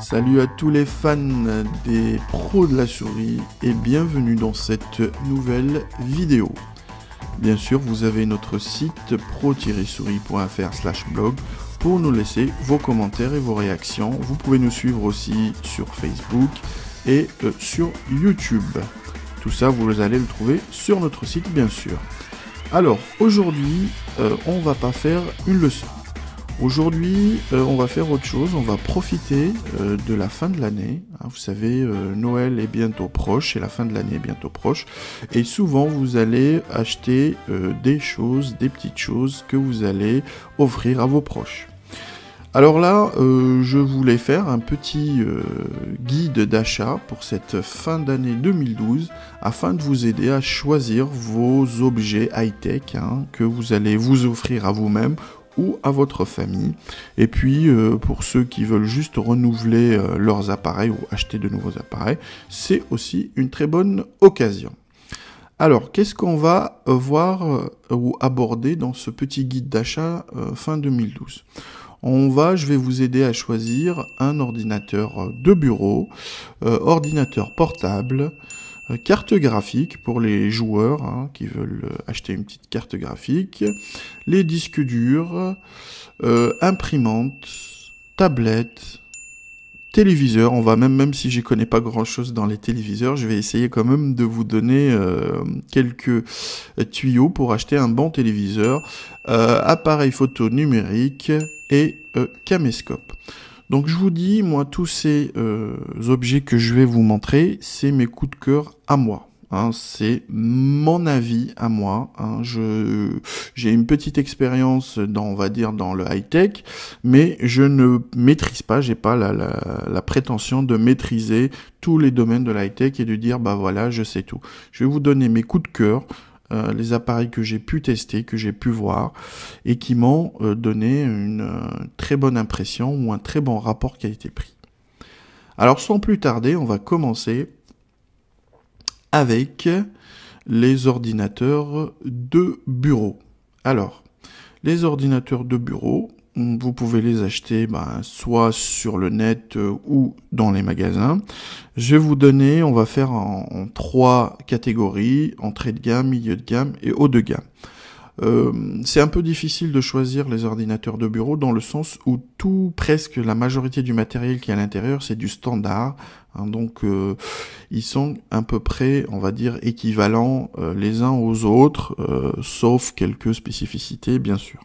Salut à tous les fans des pros de la souris et bienvenue dans cette nouvelle vidéo. Bien sûr, vous avez notre site pro-souris.fr blog pour nous laisser vos commentaires et vos réactions. Vous pouvez nous suivre aussi sur Facebook et euh, sur YouTube. Tout ça, vous allez le trouver sur notre site, bien sûr. Alors, aujourd'hui, euh, on va pas faire une leçon. Aujourd'hui, euh, on va faire autre chose, on va profiter euh, de la fin de l'année. Ah, vous savez, euh, Noël est bientôt proche et la fin de l'année est bientôt proche. Et souvent, vous allez acheter des choses, des petites choses que vous allez offrir à vos proches. Alors là, je voulais faire un petit guide d'achat pour cette fin d'année 2012 afin de vous aider à choisir vos objets high-tech hein, que vous allez vous offrir à vous-même ou à votre famille. Et puis euh, pour ceux qui veulent juste renouveler euh, leurs appareils ou acheter de nouveaux appareils, c'est aussi une très bonne occasion. Alors, qu'est-ce qu'on va euh, voir ou aborder dans ce petit guide d'achat fin 2012 on va, je vais vous aider à choisir un ordinateur de bureau, ordinateur portable, euh, carte graphique pour les joueurs hein, qui veulent euh, acheter une petite carte graphique, les disques durs, euh, imprimantes, tablettes, tablette, téléviseurs, On va même, même si j'y connais pas grand chose dans les téléviseurs, je vais essayer quand même de vous donner quelques tuyaux pour acheter un bon téléviseur, euh, appareil photo numérique et caméscope. Donc je vous dis, moi, tous ces euh, objets que je vais vous montrer, c'est mes coups de cœur à moi. Hein. c'est mon avis à moi. Hein. je j'ai une petite expérience dans on va dire dans le high tech, mais je ne maîtrise pas, j'ai pas la, la, la, prétention de maîtriser tous les domaines de la high tech et de dire bah voilà je sais tout. Je vais vous donner mes coups de cœur, euh, les appareils que j'ai pu tester, que j'ai pu voir, et qui m'ont euh, donné une euh, très bonne impression ou un très bon rapport qui a été pris. Alors sans plus tarder, on va commencer avec les ordinateurs de bureau. Alors, les ordinateurs de bureau, vous pouvez les acheter ben, soit sur le net euh, ou dans les magasins. Je vais vous donner, on va faire en, trois catégories, entrée de gamme, milieu de gamme et haut de gamme. Euh, c'est un peu difficile de choisir les ordinateurs de bureau dans le sens où tout, presque la majorité du matériel qui est à l'intérieur, c'est du standard. Hein. donc, euh, ils sont à peu près, on va dire, équivalents les uns aux autres, sauf quelques spécificités, bien sûr.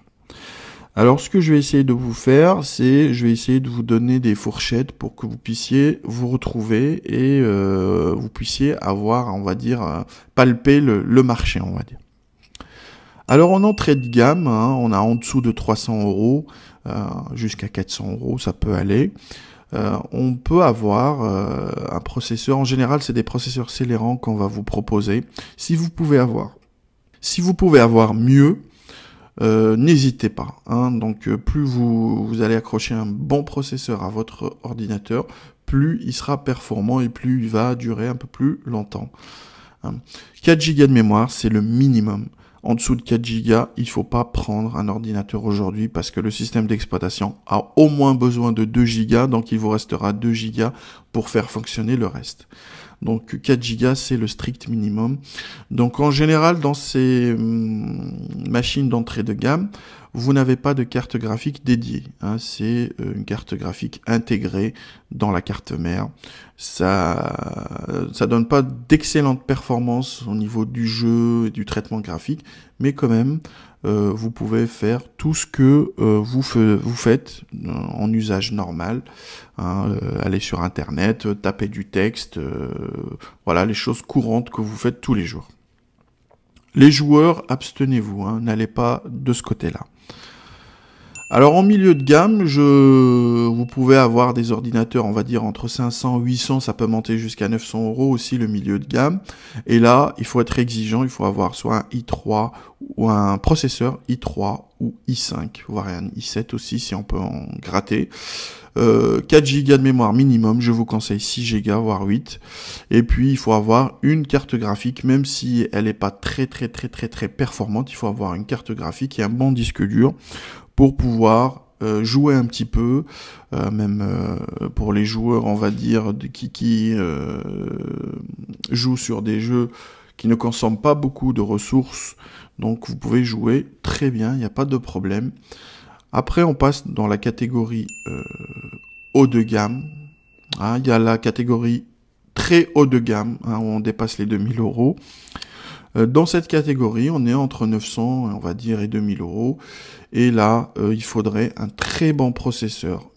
Alors ce que je vais essayer de vous faire, c'est je vais essayer de vous donner des fourchettes pour que vous puissiez vous retrouver et euh, vous puissiez avoir, on va dire, euh, palper le, marché, on va dire. Alors en entrée de gamme, hein, on a en dessous de 300 euros euh, jusqu'à 400 euros, ça peut aller. on peut avoir un processeur. En général, c'est des processeurs scélérants qu'on va vous proposer. Si vous pouvez avoir, si vous pouvez avoir mieux, euh, n'hésitez pas. Hein. Donc euh, plus vous, allez accrocher un bon processeur à votre ordinateur, plus il sera performant et plus il va durer un peu plus longtemps. 4 hein. Go de mémoire, c'est le minimum. En dessous de 4 Go, il faut pas prendre un ordinateur aujourd'hui parce que le système d'exploitation a au moins besoin de 2 Go, donc il vous restera 2 Go pour faire fonctionner le reste. Donc 4 Go, c'est le strict minimum. Donc en général, dans ces hum, machines d'entrée de gamme, vous n'avez pas de carte graphique dédiée. Hein. c'est euh, une carte graphique intégrée dans la carte mère. Ça, ça donne pas d'excellentes performances au niveau du jeu et du traitement graphique, mais quand même, euh, vous pouvez faire tout ce que euh, vous, faites euh, en usage normal. Hein, aller sur Internet, taper du texte, voilà les choses courantes que vous faites tous les jours. Les joueurs, abstenez-vous, hein, n'allez pas de ce côté-là. Alors en milieu de gamme, je... vous pouvez avoir des ordinateurs, on va dire entre 500 800, ça peut monter jusqu'à 900 euros aussi le milieu de gamme. Et là, il faut être exigeant, il faut avoir soit un i3 ou un processeur i3 ou i5, voire un i7 aussi si on peut en gratter. 4 euh, Go de mémoire minimum, je vous conseille 6 Go voire 8. Et puis il faut avoir une carte graphique, même si elle n'est pas très très très très très performante, il faut avoir une carte graphique et un bon disque dur pour pouvoir euh, jouer un petit peu, euh, même euh, pour les joueurs, on va dire, de, qui, qui jouent sur des jeux qui ne consomment pas beaucoup de ressources. Donc vous pouvez jouer très bien, il n'y a pas de problème. Après, on passe dans la catégorie haut de gamme. Hein, il y a la catégorie très haut de gamme, hein, où on dépasse les 2000 euros. Euh, dans cette catégorie, on est entre 900, on va dire, et 2000 euros. Et là, euh, il faudrait un très bon processeur,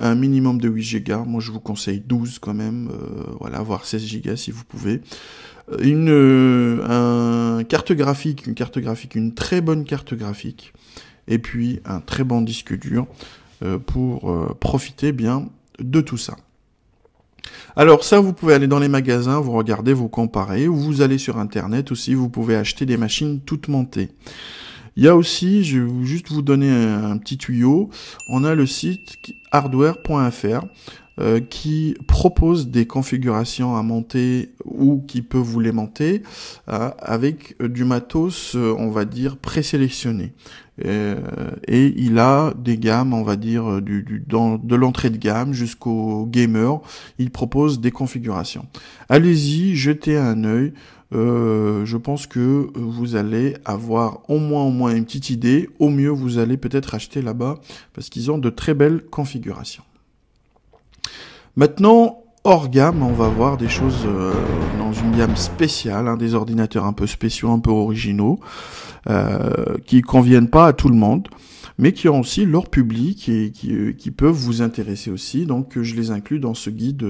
un minimum de 8 Go. Moi, je vous conseille 12 quand même, euh, voilà, voire 16 Go si vous pouvez. Une carte graphique, une carte graphique, une très bonne carte graphique. Et puis un très bon disque dur pour profiter bien de tout ça. Alors ça, vous pouvez aller dans les magasins, vous regardez, vous comparez, ou vous allez sur Internet aussi, vous pouvez acheter des machines toutes montées. Il y a aussi, je vais juste vous donner un, petit tuyau, on a le site hardware.fr. Euh, qui propose des configurations à monter ou qui peut vous les monter euh, avec euh, du matos, on va dire, présélectionné. Et, et il a des gammes, on va dire, du, de l'entrée de gamme jusqu'au gamer. Il propose des configurations. Allez-y, jetez un œil. je pense que vous allez avoir au moins au moins une petite idée. Au mieux, vous allez peut-être acheter là-bas parce qu'ils ont de très belles configurations. Maintenant, hors gamme, on va voir des choses euh, dans une gamme spéciale, hein, des ordinateurs un peu spéciaux, un peu originaux, euh, qui conviennent pas à tout le monde, mais qui ont aussi leur public et qui, euh, peuvent vous intéresser aussi. Donc euh, je les inclus dans ce guide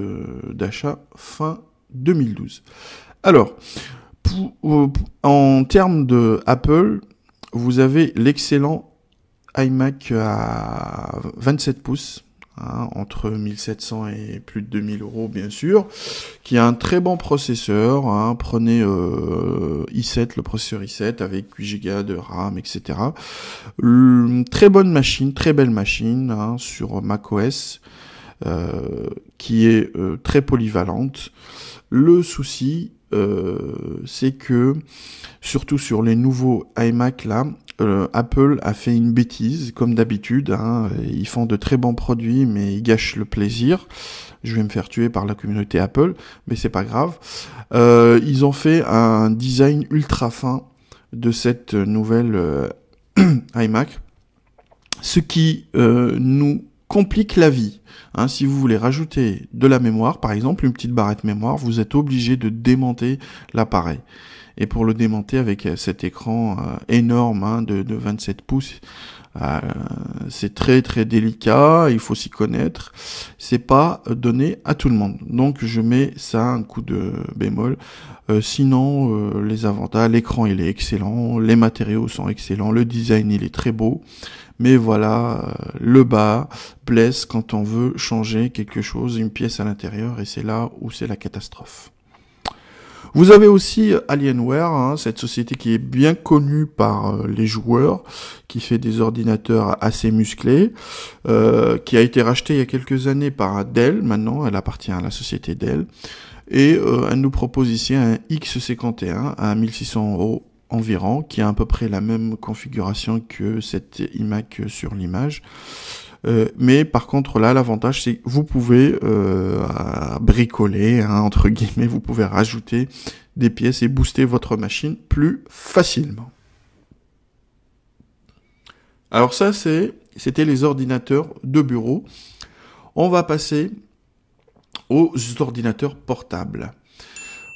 d'achat fin 2012. Alors, en termes de Apple, vous avez l'excellent iMac à 27 pouces Hein, entre 1700 et plus de 2000 euros bien sûr, qui a un très bon processeur, hein. prenez euh, i7, le processeur i7 avec 8 Go de RAM, etc. Une hum, très bonne machine, très belle machine hein, sur macOS, euh, qui est euh, très polyvalente. Le souci, euh, c'est que, surtout sur les nouveaux iMac là, euh, Apple a fait une bêtise, comme d'habitude. Hein. ils font de très bons produits, mais ils gâchent le plaisir. Je vais me faire tuer par la communauté Apple, mais c'est pas grave. Euh, ils ont fait un design ultra fin de cette nouvelle euh, iMac, ce qui nous complique la vie. Hein. si vous voulez rajouter de la mémoire, par exemple une petite barrette mémoire, vous êtes obligé de démonter l'appareil et pour le démonter avec euh, cet écran euh, énorme hein, de, 27 pouces, euh, c'est très très délicat, il faut s'y connaître, c'est pas donné à tout le monde. Donc je mets ça un coup de bémol. sinon, les avantages, l'écran il est excellent, les matériaux sont excellents, le design il est très beau, mais voilà, le bas blesse quand on veut changer quelque chose, une pièce à l'intérieur, et c'est là où c'est la catastrophe. Vous avez aussi euh, Alienware, hein, cette société qui est bien connue par euh, les joueurs, qui fait des ordinateurs assez musclés, euh, qui a été rachetée il y a quelques années par Dell, maintenant elle appartient à la société Dell, et elle nous propose ici un X51 à 1600 euros environ, qui a à peu près la même configuration que cette iMac sur l'image. Euh, mais par contre là, l'avantage c'est que vous pouvez euh, bricoler, hein, entre guillemets, vous pouvez rajouter des pièces et booster votre machine plus facilement. Alors ça, c'est, c'était les ordinateurs de bureau. On va passer aux ordinateurs portables.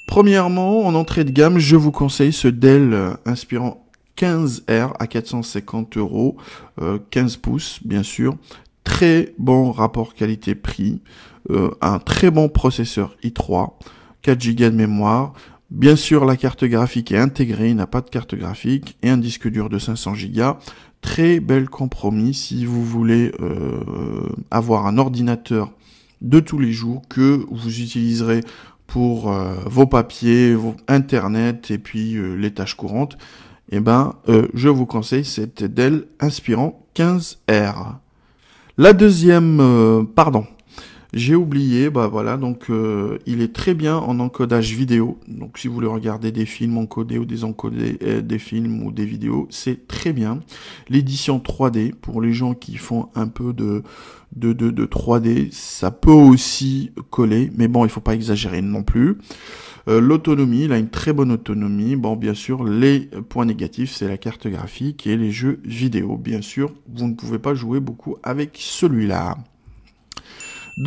Premièrement, en entrée de gamme, je vous conseille ce Dell euh, inspirant. 15R à 450 euros, 15 euh, pouces bien sûr, très bon rapport qualité-prix, euh, un très bon processeur i3, 4 Go de mémoire. Bien sûr, la carte graphique est intégrée, il n'a pas de carte graphique et un disque dur de 500 Go. Très bel compromis si vous voulez euh, avoir un ordinateur de tous les jours que vous utiliserez pour vos papiers, vos internet et puis les tâches courantes eh ben, euh, je vous conseille cette Dell Inspirant 15R. La deuxième, euh, pardon, j'ai oublié, bah voilà, donc euh, il est très bien en encodage vidéo. Donc si vous voulez regarder des films encodés ou des encodés, euh, des films ou des vidéos, c'est très bien. L'édition 3D, pour les gens qui font un peu de, de, de, 3D, ça peut aussi coller, mais bon, il faut pas exagérer non plus. Euh, l'autonomie, il a une très bonne autonomie. Bon, bien sûr, les points négatifs, c'est la carte graphique et les jeux vidéo. Bien sûr, vous ne pouvez pas jouer beaucoup avec celui-là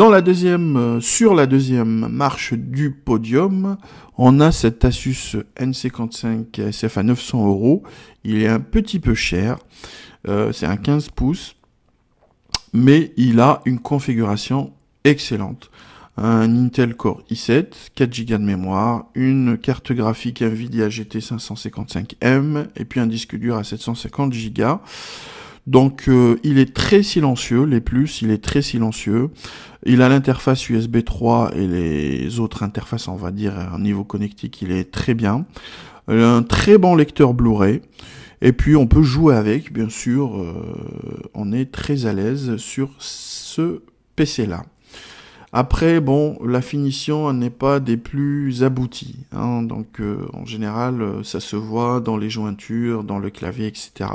la deuxième, euh, sur la deuxième marche du podium, on a cet Asus N55 SF à 900 euros. Il est un petit peu cher. Euh, c'est un 15 pouces, mais il a une configuration excellente. Un Intel Core i7, 4 Go de mémoire, une carte graphique Nvidia GT 555M et puis un disque dur à 750 Go. Donc euh, il est très silencieux, les plus, il est très silencieux. Il a l'interface USB 3 et les autres interfaces, on va dire, à un niveau connectique, il est très bien. Un très bon lecteur Blu-ray. Et puis on peut jouer avec, bien sûr, euh, on est très à l'aise sur ce PC là. Après, bon, la finition n'est pas des plus abouties. Hein. donc, euh, en général, euh, ça se voit dans les jointures, dans le clavier, etc.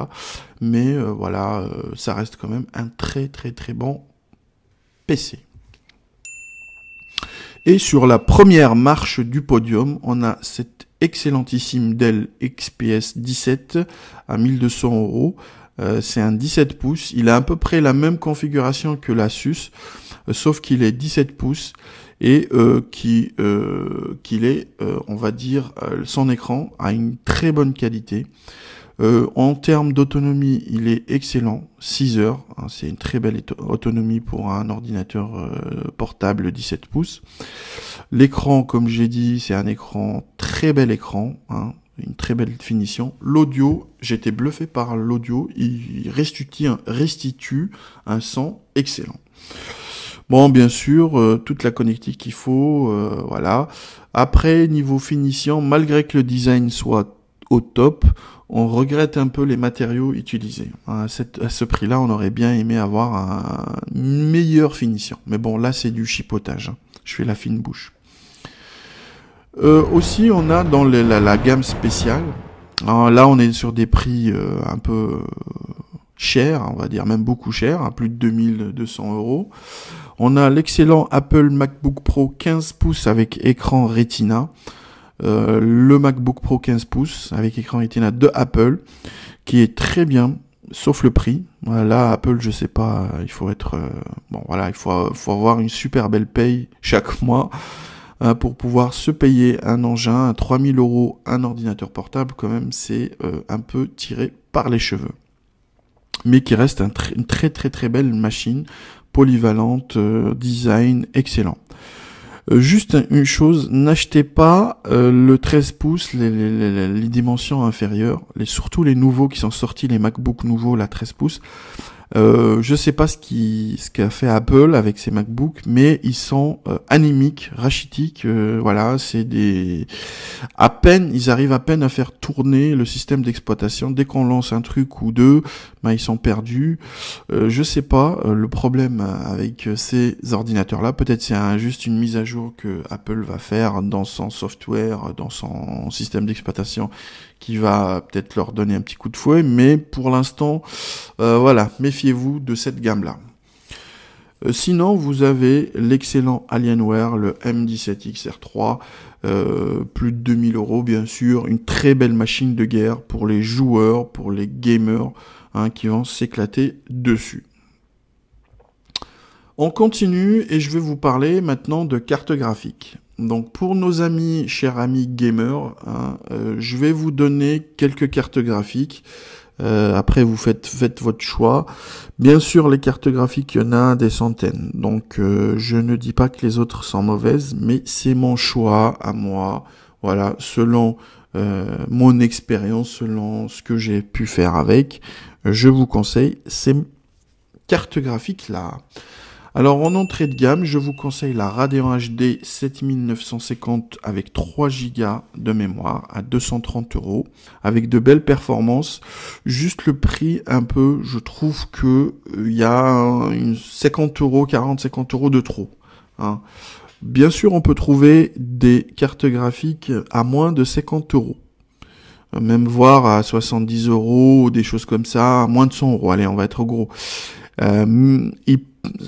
Mais euh, voilà, ça reste quand même un très très très bon PC. Et sur la première marche du podium, on a cette excellentissime Dell XPS 17 à 1200 euros. C'est un 17 pouces. Il a à peu près la même configuration que l'Asus. Euh, sauf qu'il est 17 pouces et euh, qui euh, qu'il est, on va dire, son écran a une très bonne qualité. en termes d'autonomie, il est excellent, 6 heures, hein, c'est une très belle autonomie pour un ordinateur portable 17 pouces. L'écran, comme j'ai dit, c'est un écran, très bel écran, hein, une très belle finition. L'audio, j'étais bluffé par l'audio, il restitue un son excellent. Bon, bien sûr, euh, toute la connectique qu'il faut, euh, voilà. Après, niveau finition, malgré que le design soit au top, on regrette un peu les matériaux utilisés. À, ce prix-là, on aurait bien aimé avoir un, une meilleure finition. Mais bon, là, c'est du chipotage. Hein. Je fais la fine bouche. Euh, aussi, on a dans la, gamme spéciale, là on est sur des prix un peu cher, on va dire même beaucoup cher, à plus de 2200 euros. On a l'excellent Apple MacBook Pro 15 pouces avec écran Retina. Euh, le MacBook Pro 15 pouces avec écran Retina de Apple, qui est très bien, sauf le prix. Là, Apple, je sais pas, il faut être, euh, bon voilà, il faut, avoir une super belle paye chaque mois hein, pour pouvoir se payer un engin à 3000 euros, un ordinateur portable, quand même, c'est euh, un peu tiré par les cheveux mais qui reste une très très très belle machine, polyvalente, euh, design excellent. Euh, juste une chose, n'achetez pas euh, le 13 pouces, les, dimensions inférieures, surtout les nouveaux qui sont sortis, les MacBook nouveaux, la 13 pouces, euh, je sais pas ce qui ce qu'a fait Apple avec ces MacBooks, mais ils sont euh, anémiques, rachitiques. Euh, voilà, c'est des à peine ils arrivent à peine à faire tourner le système d'exploitation. Dès qu'on lance un truc ou deux, bah, ils sont perdus. Euh, je sais pas euh, le problème avec ces ordinateurs là. Peut-être c'est juste une mise à jour que Apple va faire dans son software, dans son système d'exploitation qui va peut-être leur donner un petit coup de fouet, mais pour l'instant, euh, voilà, méfiez-vous de cette gamme-là. Euh, sinon, vous avez l'excellent Alienware, le M17XR3, euh, plus de 2000 euros bien sûr, une très belle machine de guerre pour les joueurs, pour les gamers, hein, qui vont s'éclater dessus. On continue et je vais vous parler maintenant de cartes graphiques. Donc pour nos amis, chers amis gamers, hein, euh, je vais vous donner quelques cartes graphiques. Euh, après, vous faites, faites votre choix. Bien sûr, les cartes graphiques, il y en a des centaines. Donc, euh, je ne dis pas que les autres sont mauvaises, mais c'est mon choix à moi. Voilà, selon mon expérience, selon ce que j'ai pu faire avec, je vous conseille ces cartes graphiques-là. Alors en entrée de gamme, je vous conseille la Radeon HD 7950 avec 3 Go de mémoire à 230 euros, avec de belles performances. Juste le prix un peu, je trouve que euh, il y a une 50 euros, 40, 50 euros de trop. Hein. Bien sûr, on peut trouver des cartes graphiques à moins de 50 euros même voir à 70 euros, des choses comme ça, à moins de 100 euros, allez, on va être gros. Euh,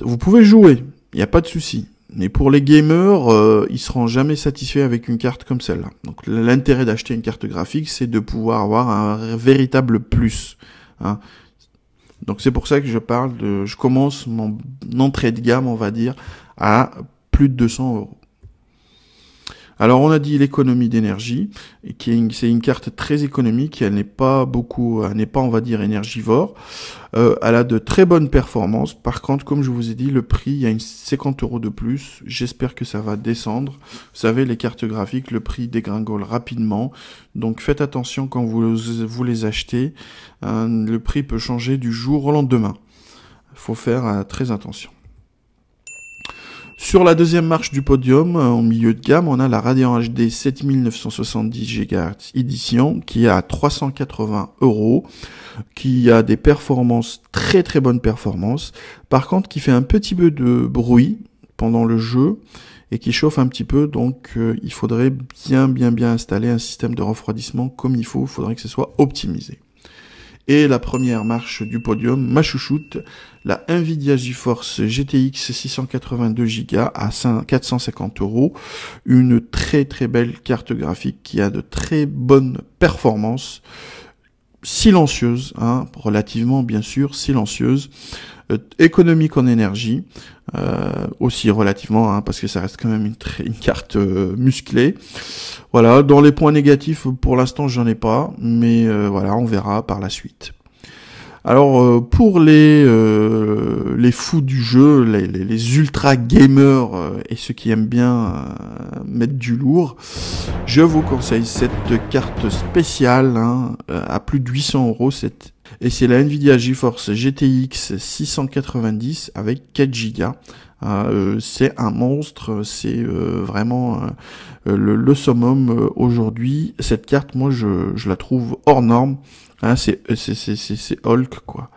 vous pouvez jouer, il n'y a pas de souci. Mais pour les gamers, ils euh, ils seront jamais satisfaits avec une carte comme celle-là. Donc l'intérêt d'acheter une carte graphique, c'est de pouvoir avoir un véritable plus. Hein. Donc c'est pour ça que je parle de, je commence mon entrée de gamme, on va dire, à plus de 200 euros. Alors on a dit l'économie d'énergie, qui c'est une carte très économique, elle n'est pas beaucoup, elle n'est pas on va dire énergivore. Euh, elle a de très bonnes performances. Par contre, comme je vous ai dit, le prix il y a une 50 euros de plus. J'espère que ça va descendre. Vous savez, les cartes graphiques, le prix dégringole rapidement. Donc faites attention quand vous, vous les achetez. Euh, le prix peut changer du jour au lendemain. Il Faut faire euh, très attention. Sur la deuxième marche du podium, euh, en milieu de gamme, on a la Radeon HD 7970 GHz Edition qui est à 380 euros, qui a des performances, très très bonnes performances, par contre qui fait un petit peu de bruit pendant le jeu et qui chauffe un petit peu. Donc euh, il faudrait bien bien bien installer un système de refroidissement comme il faut. Il faudrait que ce soit optimisé. Et la première marche du podium, ma chouchoute, la Nvidia GeForce GTX 682 Go à 450 euros. Une très très belle carte graphique qui a de très bonnes performances silencieuse, hein, relativement bien sûr silencieuse. Euh, économique en énergie, euh, aussi relativement, hein, parce que ça reste quand même une, carte euh, musclée. Voilà, dans les points négatifs, pour l'instant, j'en ai pas, mais voilà, on verra par la suite. Alors pour les les fous du jeu, les, les, ultra gamers et ceux qui aiment bien mettre du lourd, je vous conseille cette carte spéciale hein, à plus de 800 euros. Cette et c'est la Nvidia GeForce GTX 690 avec 4 Go. Ah, euh, c'est un monstre, c'est euh, vraiment euh, le, summum aujourd'hui. Cette carte, moi, je, la trouve hors norme. Hein, c'est Hulk, quoi.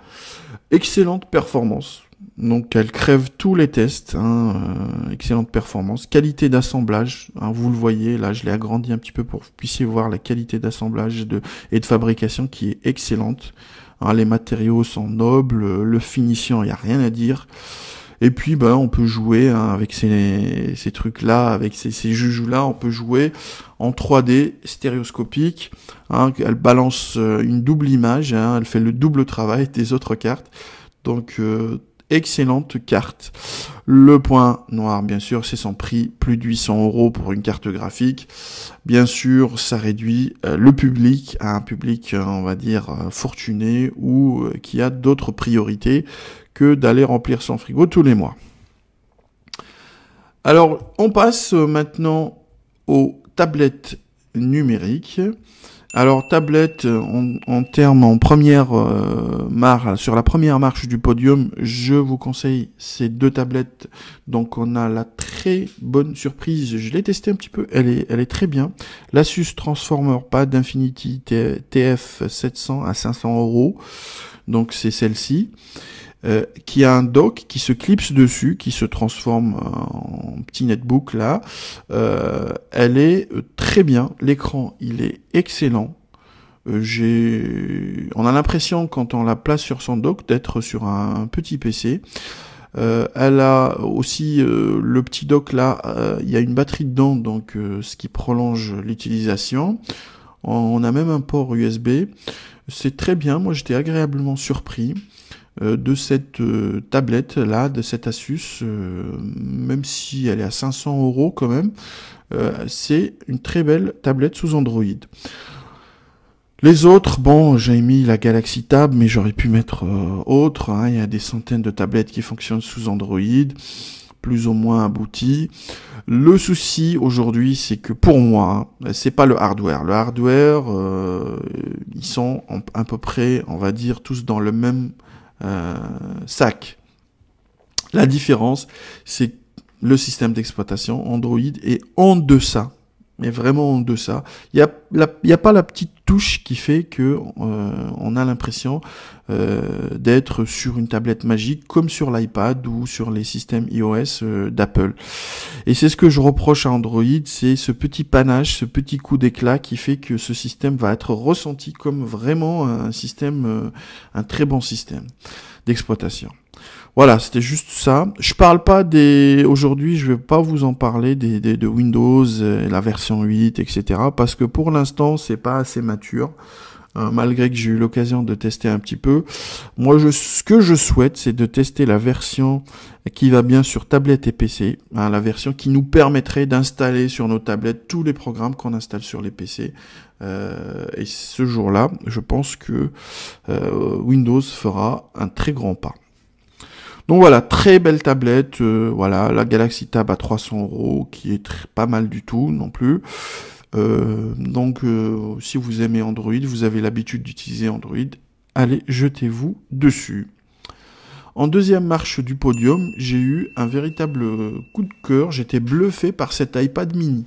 Excellente performance. Donc elle crève tous les tests, hein, excellente performance, qualité d'assemblage, hein, vous le voyez, là je l'ai agrandi un petit peu pour que vous puissiez voir la qualité d'assemblage de, et de fabrication qui est excellente. Hein, les matériaux sont nobles, le finition, il n'y a rien à dire. Et puis, ben, on peut jouer hein, avec ces, ces trucs-là, avec ces, ces là on peut jouer en 3D stéréoscopique. Hein, elle balance euh, une double image, elle fait le double travail des autres cartes. Donc, euh, excellente carte. Le point noir, bien sûr, c'est son prix, plus de 800 euros pour une carte graphique. Bien sûr, ça réduit euh, le public à un public, euh, on va dire, euh, fortuné ou qui a d'autres priorités que d'aller remplir son frigo tous les mois. Alors, on passe maintenant aux tablettes numériques. Alors tablette euh, en, termes en première euh, marche sur la première marche du podium, je vous conseille ces deux tablettes. Donc on a la très bonne surprise, je l'ai testée un petit peu, elle est elle est très bien. L'Asus Transformer Pad Infinity TF 700 à 500 euros, donc c'est celle-ci. Euh, qui a un dock qui se clipse dessus, qui se transforme en petit netbook là. Euh, elle est euh, très bien, l'écran il est excellent. on a l'impression quand on la place sur son dock d'être sur un petit PC. elle a aussi le petit dock là, il y a une batterie dedans, donc ce qui prolonge l'utilisation. on a même un port USB. C'est très bien, moi j'étais agréablement surpris. Euh, de cette euh, tablette là, de cette Asus, euh, même si elle est à 500 euros quand même, c'est une très belle tablette sous Android. Les autres, bon, j'ai mis la Galaxy Tab, mais j'aurais pu mettre autre. Hein. Il y a des centaines de tablettes qui fonctionnent sous Android, plus ou moins abouties. Le souci aujourd'hui, c'est que pour moi, hein, c'est pas le hardware. Le hardware, ils sont à peu près, on va dire, tous dans le même euh, SAC. La différence, c'est le système d'exploitation Android est en deçà mais vraiment de ça, Il n'y a, y a pas la petite touche qui fait que euh, on a l'impression euh, d'être sur une tablette magique comme sur l'iPad ou sur les systèmes iOS euh, d'Apple. Et c'est ce que je reproche à Android, c'est ce petit panache, ce petit coup d'éclat qui fait que ce système va être ressenti comme vraiment un système, un très bon système d'exploitation. Voilà, c'était juste ça. Je parle pas des. Aujourd'hui, je vais pas vous en parler des, de Windows, la version 8, etc. Parce que pour l'instant, c'est pas assez mature. Hein, malgré que j'ai eu l'occasion de tester un petit peu. Moi, je, ce que je souhaite, c'est de tester la version qui va bien sur tablette et PC, hein, la version qui nous permettrait d'installer sur nos tablettes tous les programmes qu'on installe sur les PC. Euh, et ce jour-là, je pense que euh, Windows fera un très grand pas. Donc voilà, très belle tablette. Euh, voilà, la Galaxy Tab à 300 euros, qui est pas mal du tout non plus. Euh, donc euh, si vous aimez Android, vous avez l'habitude d'utiliser Android, allez, jetez-vous dessus. En deuxième marche du podium, j'ai eu un véritable coup de cœur. J'étais bluffé par cet iPad mini.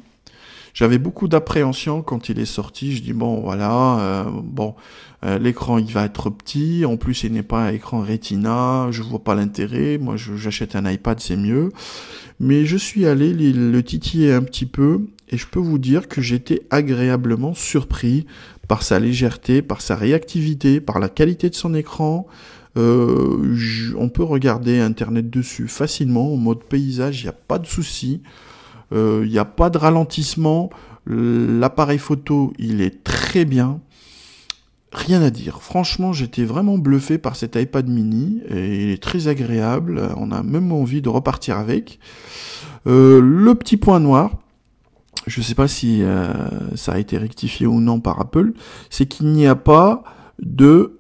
J'avais beaucoup d'appréhension quand il est sorti. Je dis bon voilà, euh, bon euh, l'écran il va être petit. En plus il n'est pas un écran Retina. Je vois pas l'intérêt. Moi j'achète un iPad c'est mieux. Mais je suis allé le titiller un petit peu et je peux vous dire que j'étais agréablement surpris par sa légèreté, par sa réactivité, par la qualité de son écran. Euh, on peut regarder Internet dessus facilement, en mode paysage, il n'y a pas de souci il euh, n'y a pas de ralentissement, l'appareil photo il est très bien, rien à dire. Franchement, j'étais vraiment bluffé par cet iPad mini et il est très agréable. On a même envie de repartir avec. Euh, le petit point noir, je ne sais pas si euh, ça a été rectifié ou non par Apple, c'est qu'il n'y a pas de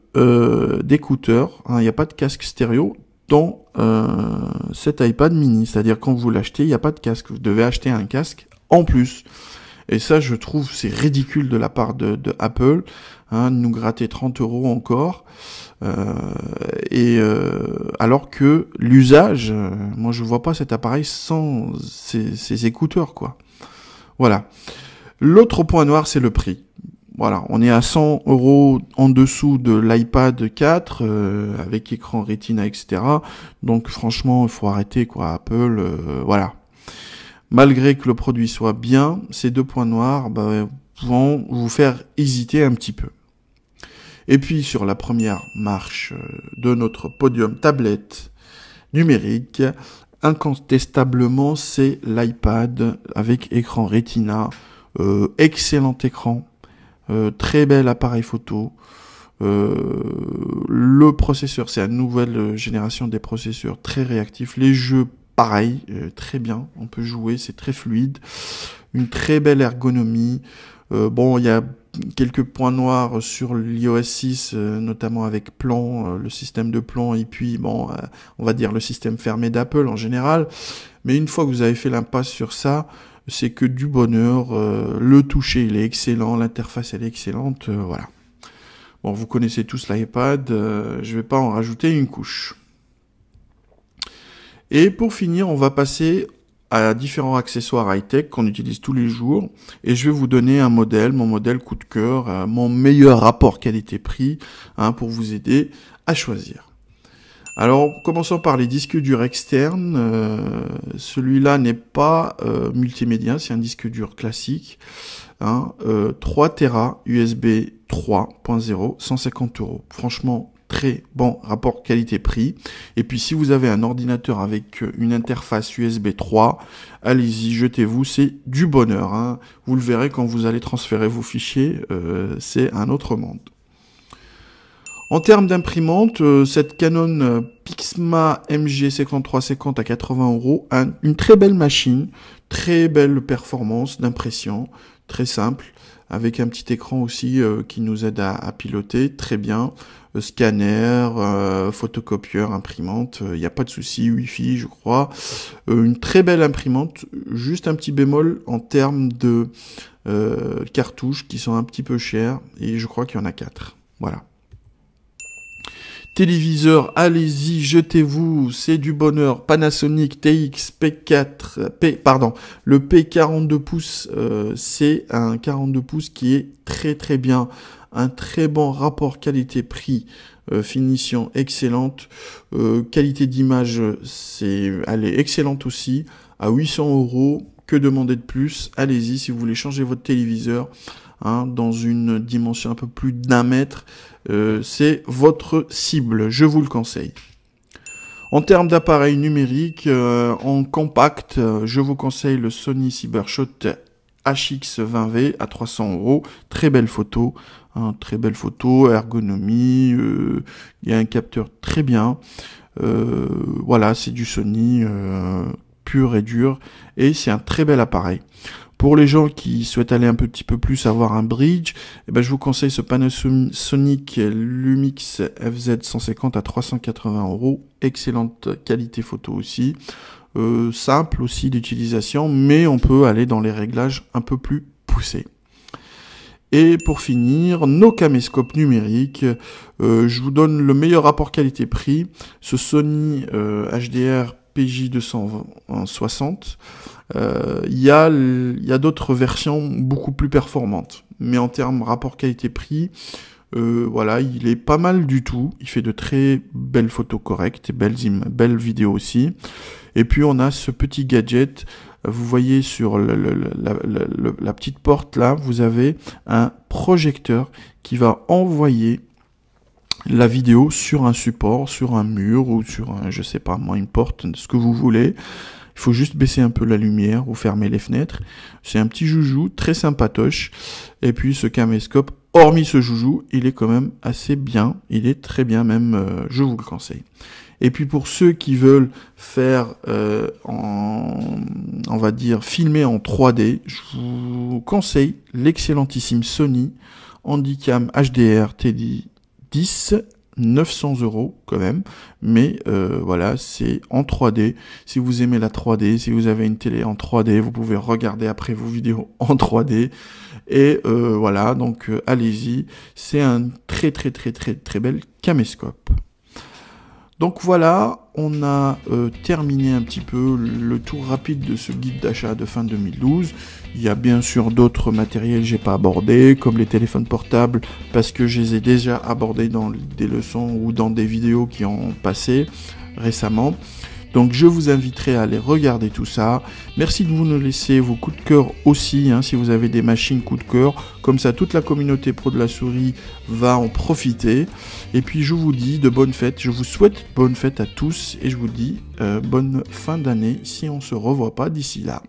d'écouteurs, hein. il n'y a pas de casque stéréo, dans euh, cet iPad mini. C'est-à-dire quand vous l'achetez, il n'y a pas de casque. Vous devez acheter un casque en plus. Et ça, je trouve, c'est ridicule de la part de, de Apple, hein, nous gratter 30 euros encore. Euh, et euh, alors que l'usage, moi, je ne vois pas cet appareil sans ses, écouteurs, quoi. Voilà. L'autre point noir, c'est le prix. Voilà, on est à 100 euros en dessous de l'iPad 4 euh, avec écran Retina, etc. Donc franchement, il faut arrêter quoi, Apple. Euh, voilà. Malgré que le produit soit bien, ces deux points noirs bah, vont vous faire hésiter un petit peu. Et puis sur la première marche euh, de notre podium tablette numérique, incontestablement c'est l'iPad avec écran Retina, excellent écran euh, très bel appareil photo. Euh, le processeur, c'est la nouvelle euh, génération des processeurs, très réactifs. Les jeux, pareil, très bien. On peut jouer, c'est très fluide. Une très belle ergonomie. bon, il y a quelques points noirs sur l'iOS 6, notamment avec plan, le système de plan, et puis, bon, on va dire le système fermé d'Apple en général. Mais une fois que vous avez fait l'impasse sur ça, c'est que du bonheur. Euh, le toucher, il est excellent. L'interface, elle est excellente. Euh, voilà. Bon, vous connaissez tous l'iPad. Euh, je ne vais pas en rajouter une couche. Et pour finir, on va passer à différents accessoires high-tech qu'on utilise tous les jours. Et je vais vous donner un modèle, mon modèle coup de cœur, mon meilleur rapport qualité-prix, hein, pour vous aider à choisir. Alors, commençons par les disques durs externes. Euh, celui-là n'est pas euh, multimédia, c'est un disque dur classique. 3 hein, euh, Tera USB 3.0, 150 euros. Franchement, très bon rapport qualité-prix. Et puis, si vous avez un ordinateur avec une interface USB 3, allez-y, jetez-vous, c'est du bonheur. Hein. Vous le verrez quand vous allez transférer vos fichiers, c'est un autre monde. En termes d'imprimante, euh, cette Canon euh, Pixma MG5350 à 80 euros, une très belle machine, très belle performance d'impression, très simple, avec un petit écran aussi euh, qui nous aide à, piloter, très bien. scanner, photocopieur, imprimante, il n'y a pas de souci, wifi je crois. une très belle imprimante, juste un petit bémol en termes de cartouches qui sont un petit peu chères, et je crois qu'il y en a quatre. Voilà. Téléviseur, allez-y, jetez-vous, c'est du bonheur. Panasonic TX P4, P, pardon, le P42 pouces, euh, c'est un 42 pouces qui est très très bien, un très bon rapport qualité-prix. Euh, finition excellente, euh, qualité d'image, c'est, elle est excellente aussi, à 800 euros. Que demander de plus Allez-y si vous voulez changer votre téléviseur. Hein, dans une dimension un peu plus d'un mètre. Euh, c'est votre cible, je vous le conseille. En termes d'appareil numérique, euh, en compact, euh, je vous conseille le Sony Cybershot HX20V à 300 euros. Très belle photo, hein, très belle photo, ergonomie, il y a un capteur très bien. voilà, c'est du Sony pur et dur et c'est un très bel appareil. Pour les gens qui souhaitent aller un petit peu plus avoir un bridge, eh ben, je vous conseille ce Panasonic Lumix FZ 150 à 380 euros. Excellente qualité photo aussi. Euh, simple aussi d'utilisation, mais on peut aller dans les réglages un peu plus poussés. Et pour finir, nos caméscopes numériques. Euh, je vous donne le meilleur rapport qualité-prix. Ce Sony HDR euh, PJ260 euh, il y a, d'autres versions beaucoup plus performantes. Mais en termes rapport qualité-prix, euh, voilà, il est pas mal du tout. Il fait de très belles photos correctes et belles, vidéos aussi. Et puis on a ce petit gadget. Vous voyez sur la, petite porte là, vous avez un projecteur qui va envoyer la vidéo sur un support, sur un mur ou sur un, je sais pas moi, une porte, ce que vous voulez. Il faut juste baisser un peu la lumière ou fermer les fenêtres. C'est un petit joujou très sympatoche. Et puis ce caméscope, hormis ce joujou, il est quand même assez bien. Il est très bien même, euh, je vous le conseille. Et puis pour ceux qui veulent faire, euh, en, on va dire, filmer en 3D, je vous conseille l'excellentissime Sony Handicam HDR TD 10 900 euros quand même, mais euh, voilà, c'est en 3D. Si vous aimez la 3D, si vous avez une télé en 3D, vous pouvez regarder après vos vidéos en 3D. Et euh, voilà, donc euh, allez-y, c'est un très très très très très bel caméscope. Donc voilà, on a euh, terminé un petit peu le tour rapide de ce guide d'achat de fin 2012. Il y a bien sûr d'autres matériels que j'ai pas abordés, comme les téléphones portables, parce que je les ai déjà abordés dans des leçons ou dans des vidéos qui ont passé récemment. Donc je vous inviterai à aller regarder tout ça. Merci de vous nous laisser vos coups de cœur aussi, hein, si vous avez des machines coups de cœur. Comme ça, toute la communauté pro de la souris va en profiter. Et puis je vous dis de bonnes fêtes. Je vous souhaite bonne fête à tous et je vous dis euh, bonne fin d'année si on ne se revoit pas d'ici là.